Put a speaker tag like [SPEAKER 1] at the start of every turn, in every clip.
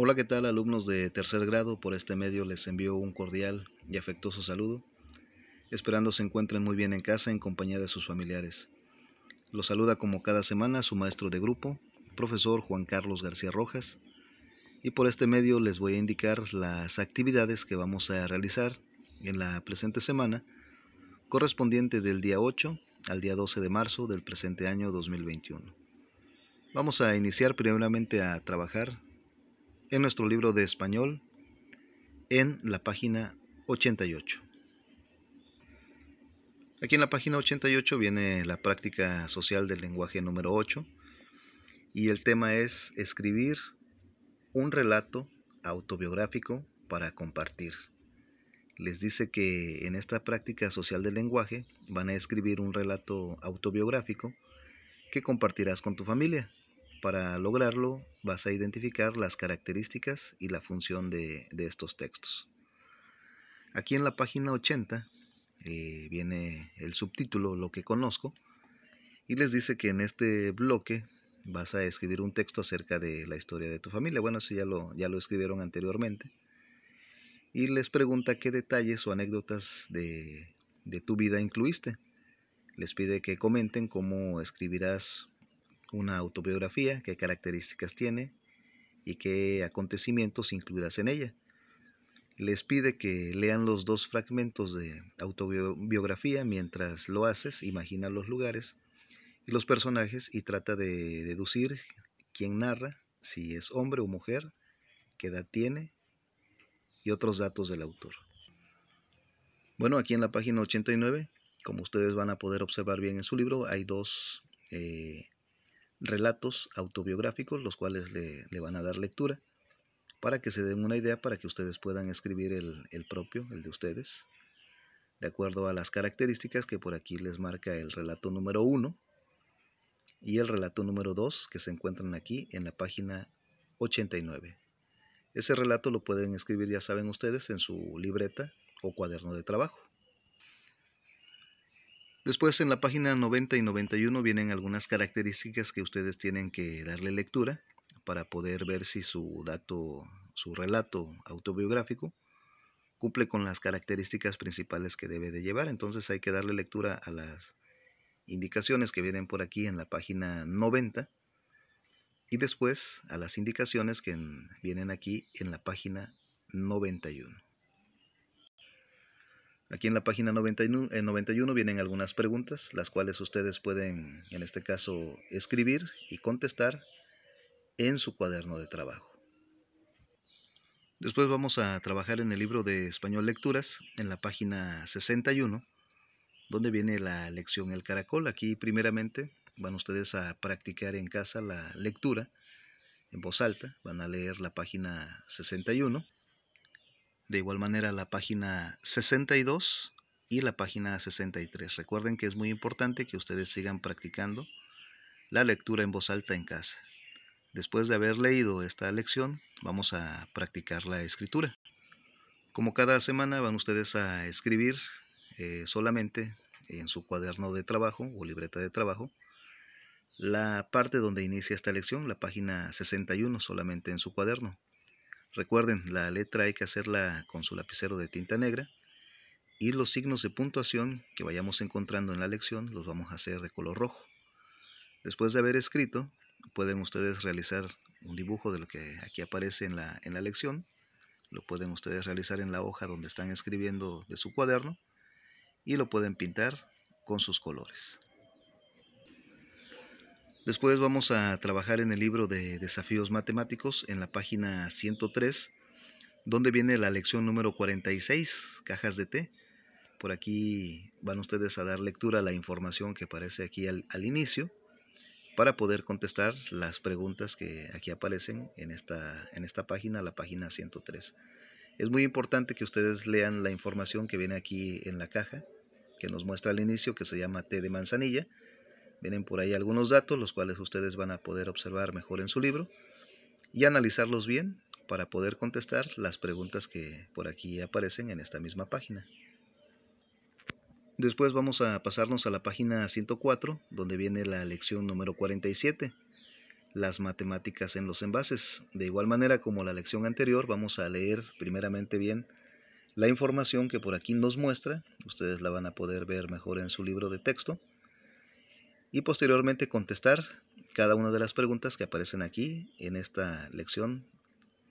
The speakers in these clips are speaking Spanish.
[SPEAKER 1] Hola, ¿qué tal alumnos de tercer grado? Por este medio les envío un cordial y afectuoso saludo, esperando se encuentren muy bien en casa en compañía de sus familiares. Los saluda como cada semana su maestro de grupo, profesor Juan Carlos García Rojas, y por este medio les voy a indicar las actividades que vamos a realizar en la presente semana, correspondiente del día 8 al día 12 de marzo del presente año 2021. Vamos a iniciar primeramente a trabajar en nuestro libro de español en la página 88. Aquí en la página 88 viene la práctica social del lenguaje número 8 y el tema es escribir un relato autobiográfico para compartir. Les dice que en esta práctica social del lenguaje van a escribir un relato autobiográfico que compartirás con tu familia. Para lograrlo, vas a identificar las características y la función de, estos textos. Aquí en la página 80 eh, viene el subtítulo Lo que conozco y les dice que en este bloque vas a escribir un texto acerca de la historia de tu familia. Bueno, si ya lo, ya lo escribieron anteriormente. Y les pregunta qué detalles o anécdotas de, de tu vida incluiste. Les pide que comenten cómo escribirás una autobiografía, qué características tiene y qué acontecimientos incluirás en ella. Les pide que lean los dos fragmentos de autobiografía mientras lo haces, imagina los lugares y los personajes y trata de deducir quién narra, si es hombre o mujer, qué edad tiene y otros datos del autor. Bueno, aquí en la página 89, como ustedes van a poder observar bien en su libro, hay dos eh, relatos autobiográficos, los cuales le, van a dar lectura, para que se den una idea, para que ustedes puedan escribir el, el propio, el de ustedes, de acuerdo a las características que por aquí les marca el relato número 1 y el relato número 2 que se encuentran aquí en la página 89. Ese relato lo pueden escribir, ya saben ustedes, en su libreta o cuaderno de trabajo. Después en la página 90 y 91 vienen algunas características que ustedes tienen que darle lectura para poder ver si su dato, su relato autobiográfico cumple con las características principales que debe de llevar. Entonces hay que darle lectura a las indicaciones que vienen por aquí en la página 90 y después a las indicaciones que vienen aquí en la página 91. Aquí en la página 91, eh, vienen algunas preguntas, las cuales ustedes pueden, en este caso, escribir y contestar en su cuaderno de trabajo. Después vamos a trabajar en el libro de Español Lecturas, en la página 61, donde viene la lección El Caracol. Aquí primeramente van ustedes a practicar en casa la lectura en voz alta, van a leer la página 61 de igual manera la página 62 y la página 63. Recuerden que es muy importante que ustedes sigan practicando la lectura en voz alta en casa. Después de haber leído esta lección, vamos a practicar la escritura. Como cada semana van ustedes a escribir eh, solamente en su cuaderno de trabajo o libreta de trabajo la parte donde inicia esta lección, la página 61 solamente en su cuaderno. Recuerden, la letra hay que hacerla con su lapicero de tinta negra y los signos de puntuación que vayamos encontrando en la lección los vamos a hacer de color rojo. Después de haber escrito, pueden ustedes realizar un dibujo de lo que aquí aparece en la, en la lección. Lo pueden ustedes realizar en la hoja donde están escribiendo de su cuaderno y lo pueden pintar con sus colores. Después vamos a trabajar en el libro de desafíos matemáticos en la página 103, donde viene la lección número 46, cajas de té. Por aquí van ustedes a dar lectura a la información que aparece aquí al, inicio para poder contestar las preguntas que aquí aparecen en esta, en esta página, la página 103. Es muy importante que ustedes lean la información que viene aquí en la caja, que nos muestra al inicio, que se llama té de manzanilla, Vienen por ahí algunos datos, los cuales ustedes van a poder observar mejor en su libro y analizarlos bien para poder contestar las preguntas que por aquí aparecen en esta misma página. Después vamos a pasarnos a la página 104, donde viene la lección número 47, las matemáticas en los envases. De igual manera como la lección anterior, vamos a leer primeramente bien la información que por aquí nos muestra. Ustedes la van a poder ver mejor en su libro de texto y posteriormente contestar cada una de las preguntas que aparecen aquí en esta lección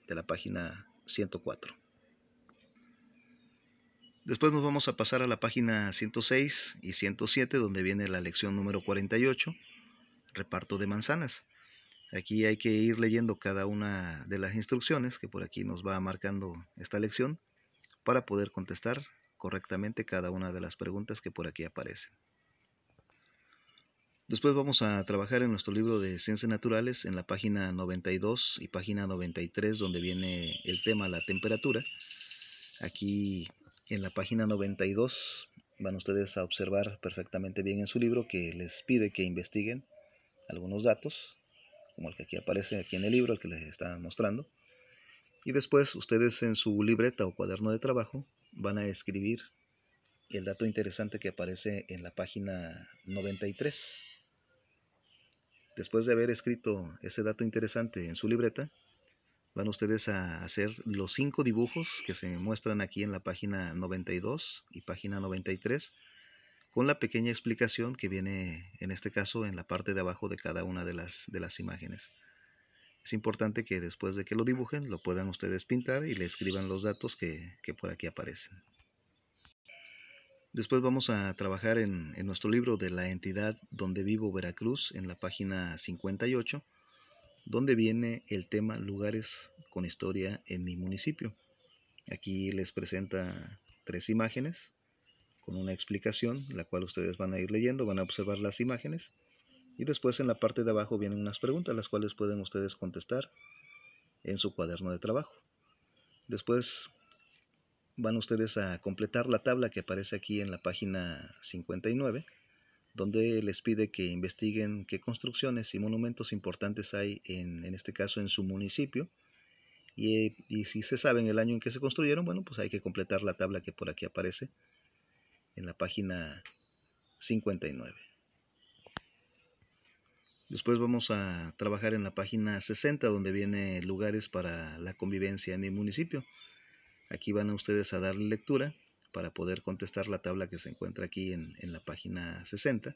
[SPEAKER 1] de la página 104. Después nos vamos a pasar a la página 106 y 107 donde viene la lección número 48, reparto de manzanas. Aquí hay que ir leyendo cada una de las instrucciones que por aquí nos va marcando esta lección para poder contestar correctamente cada una de las preguntas que por aquí aparecen. Después vamos a trabajar en nuestro libro de Ciencias Naturales en la página 92 y página 93 donde viene el tema la temperatura. Aquí en la página 92 van ustedes a observar perfectamente bien en su libro que les pide que investiguen algunos datos, como el que aquí aparece aquí en el libro, el que les está mostrando. Y después ustedes en su libreta o cuaderno de trabajo van a escribir el dato interesante que aparece en la página 93. Después de haber escrito ese dato interesante en su libreta, van ustedes a hacer los cinco dibujos que se muestran aquí en la página 92 y página 93 con la pequeña explicación que viene en este caso en la parte de abajo de cada una de las, de las imágenes. Es importante que después de que lo dibujen lo puedan ustedes pintar y le escriban los datos que, que por aquí aparecen. Después vamos a trabajar en, nuestro libro de la entidad donde vivo Veracruz, en la página 58, donde viene el tema lugares con historia en mi municipio. Aquí les presenta tres imágenes con una explicación, la cual ustedes van a ir leyendo, van a observar las imágenes. Y después en la parte de abajo vienen unas preguntas, las cuales pueden ustedes contestar en su cuaderno de trabajo. Después van ustedes a completar la tabla que aparece aquí en la página 59, donde les pide que investiguen qué construcciones y monumentos importantes hay, en, este caso, en su municipio. Y, eh, si se saben el año en que se construyeron, bueno, pues hay que completar la tabla que por aquí aparece en la página 59. Después vamos a trabajar en la página 60, donde viene lugares para la convivencia en el municipio. Aquí van ustedes a darle lectura para poder contestar la tabla que se encuentra aquí en, en la página 60.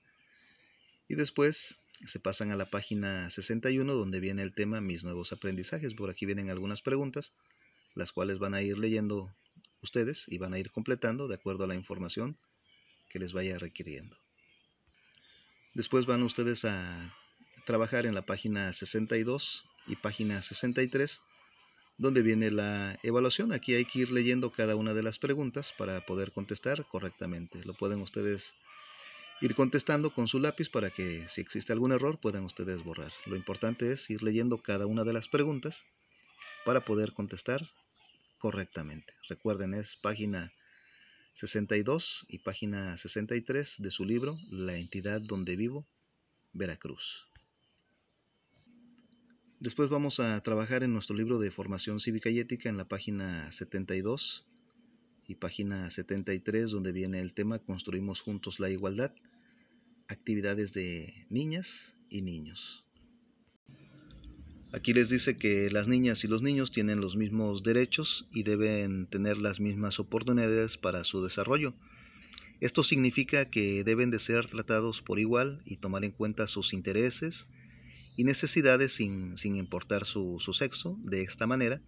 [SPEAKER 1] Y después se pasan a la página 61 donde viene el tema mis nuevos aprendizajes. Por aquí vienen algunas preguntas, las cuales van a ir leyendo ustedes y van a ir completando de acuerdo a la información que les vaya requiriendo. Después van ustedes a trabajar en la página 62 y página 63 donde viene la evaluación. Aquí hay que ir leyendo cada una de las preguntas para poder contestar correctamente. Lo pueden ustedes ir contestando con su lápiz para que si existe algún error puedan ustedes borrar. Lo importante es ir leyendo cada una de las preguntas para poder contestar correctamente. Recuerden, es página 62 y página 63 de su libro La entidad donde vivo, Veracruz. Después vamos a trabajar en nuestro libro de formación cívica y ética en la página 72 y página 73 donde viene el tema Construimos juntos la igualdad, actividades de niñas y niños. Aquí les dice que las niñas y los niños tienen los mismos derechos y deben tener las mismas oportunidades para su desarrollo. Esto significa que deben de ser tratados por igual y tomar en cuenta sus intereses, y necesidades sin, importar su, su sexo. De esta manera,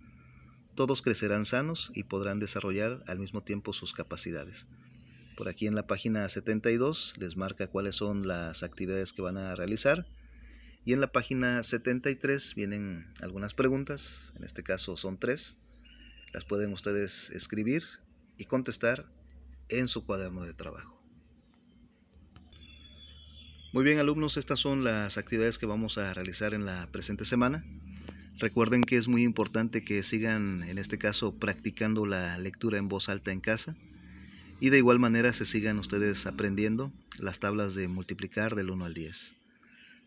[SPEAKER 1] todos crecerán sanos y podrán desarrollar al mismo tiempo sus capacidades. Por aquí en la página 72 les marca cuáles son las actividades que van a realizar. Y en la página 73 vienen algunas preguntas, en este caso son tres. Las pueden ustedes escribir y contestar en su cuaderno de trabajo. Muy bien alumnos, estas son las actividades que vamos a realizar en la presente semana. Recuerden que es muy importante que sigan, en este caso, practicando la lectura en voz alta en casa. Y de igual manera se sigan ustedes aprendiendo las tablas de multiplicar del 1 al 10.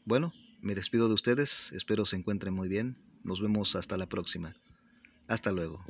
[SPEAKER 1] Bueno, me despido de ustedes, espero se encuentren muy bien. Nos vemos hasta la próxima. Hasta luego.